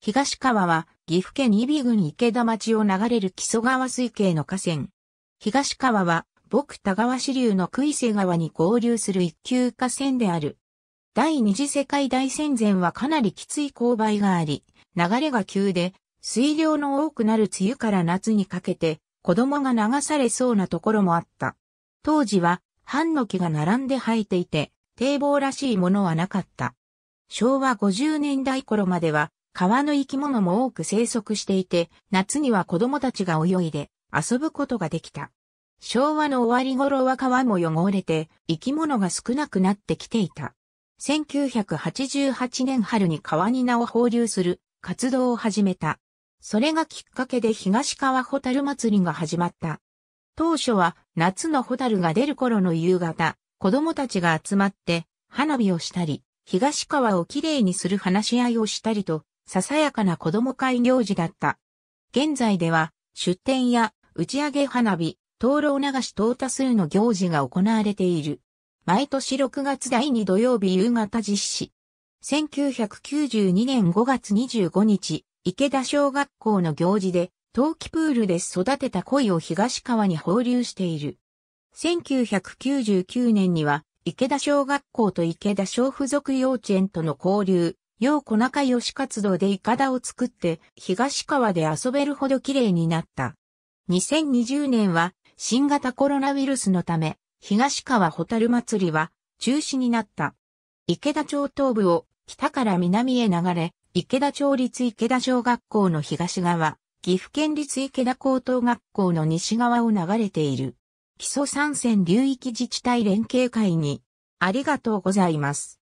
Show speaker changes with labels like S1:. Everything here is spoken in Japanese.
S1: 東川は岐阜県伊比郡池田町を流れる木曽川水系の河川。東川は牧田川支流の杭瀬川に合流する一級河川である。第二次世界大戦前はかなりきつい勾配があり、流れが急で、水量の多くなる梅雨から夏にかけて、子供が流されそうなところもあった。当時は、藩の木が並んで生えていて、堤防らしいものはなかった。昭和50年代頃までは、川の生き物も多く生息していて、夏には子供たちが泳いで遊ぶことができた。昭和の終わり頃は川も汚れて生き物が少なくなってきていた。1988年春に川に名を放流する活動を始めた。それがきっかけで東川ホタル祭りが始まった。当初は夏のホタルが出る頃の夕方、子供たちが集まって花火をしたり、東川をきれいにする話し合いをしたりとささやかな子供会行事だった。現在では、出展や打ち上げ花火、灯籠流し等多数の行事が行われている。毎年6月第2土曜日夕方実施。1992年5月25日、池田小学校の行事で、陶器プールで育てた鯉を東川に放流している。1999年には、池田小学校と池田小附属幼稚園との交流、なか中義活動でイカダを作って東川で遊べるほど綺麗になった。2020年は新型コロナウイルスのため東川ホタル祭りは中止になった。池田町東部を北から南へ流れ、池田町立池田小学校の東側、岐阜県立池田高等学校の西側を流れている。基礎参戦流域自治体連携会にありがとうございます。